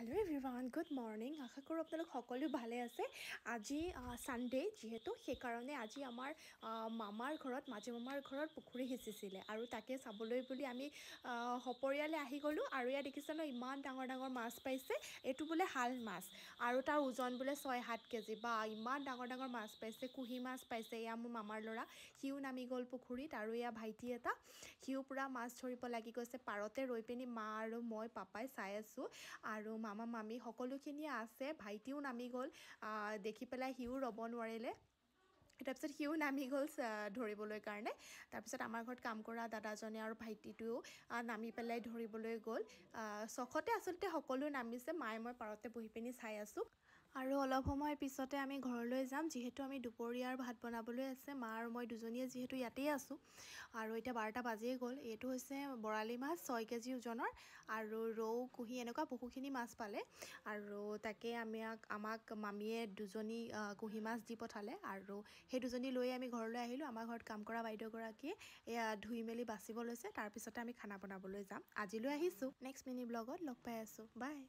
hello' everyone good morning আশা কৰোঁ আপোনালোক সকলো ভালে আছে আজি ছানডে যিহেতু সেইকাৰণে আজি আমাৰ মামাৰ ঘৰত মাজে মামাৰ ঘৰত পুখুৰী সিঁচিছিলে আৰু তাকে চাবলৈ বুলি আমি সপৰিয়ালে আহি গ'লোঁ আৰু ইয়াত দেখিছে ন ইমান ডাঙৰ ডাঙৰ মাছ পাইছে এইটো বোলে শাল মাছ আৰু তাৰ ওজন বোলে ছয় সাত কেজি বা ইমান ডাঙৰ ডাঙৰ মাছ পাইছে কুঁহি মাছ পাইছে এয়া মোৰ মামাৰ ল'ৰা সিও নামি গ'ল পুখুৰীত আৰু এয়া ভাইটি এটা সিও পূৰা মাছ ধৰিব লাগি গৈছে পাৰতে ৰৈ পিনি মা আৰু মই পাপাই চাই আছোঁ আৰু মামা মামী সকলোখিনিয়ে আছে ভাইটিও নামি গ'ল দেখি পেলাই সিও ৰ'ব নোৱাৰিলে তাৰপিছত সিও নামি গ'ল ধৰিবলৈ কাৰণে তাৰপিছত আমাৰ ঘৰত কাম কৰা দাদাজনে আৰু ভাইটিটোও নামি পেলাই ধৰিবলৈ গ'ল চখতে আচলতে সকলো নামিছে মায়ে মই পাৰতে বহি পিনি চাই আছোঁ আৰু অলপ সময় পিছতে আমি ঘৰলৈ যাম যিহেতু আমি দুপৰীয়াৰ ভাত বনাবলৈ আছে মা আৰু মই দুজনীয়ে যিহেতু ইয়াতেই আছোঁ আৰু এতিয়া বাৰটা বাজিয়ে গ'ল এইটো হৈছে বৰালি মাছ ছয় কেজি ওজনৰ আৰু ৰৌ কুঁহি এনেকুৱা বহুখিনি মাছ পালে আৰু তাকে আমি আমাক মামীয়ে দুজনী কুঁহি মাছ দি পঠালে আৰু সেই দুজনী লৈ আমি ঘৰলৈ আহিলোঁ আমাৰ ঘৰত কাম কৰা বাইদেউগৰাকীয়ে এয়া ধুই মেলি বাচিব লৈছে তাৰপিছতে আমি খানা বনাবলৈ যাম আজিলৈ আহিছোঁ নেক্সট মিনি ব্লগত লগ পাই আছোঁ বাই